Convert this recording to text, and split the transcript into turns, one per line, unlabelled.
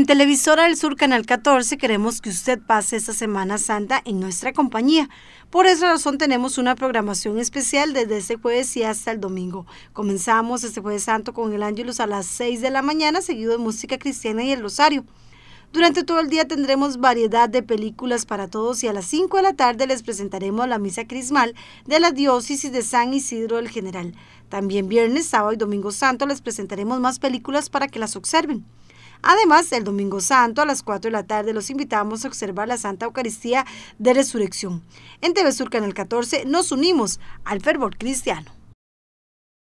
En Televisora del Sur Canal 14 queremos que usted pase esta Semana Santa en nuestra compañía. Por esa razón tenemos una programación especial desde este jueves y hasta el domingo. Comenzamos este jueves santo con el Ángelus a las 6 de la mañana, seguido de música cristiana y el Rosario. Durante todo el día tendremos variedad de películas para todos y a las 5 de la tarde les presentaremos la misa crismal de la diócesis de San Isidro del General. También viernes, sábado y domingo santo les presentaremos más películas para que las observen. Además, el domingo santo a las 4 de la tarde los invitamos a observar la Santa Eucaristía de Resurrección. En TV Sur Canal 14 nos unimos al fervor cristiano.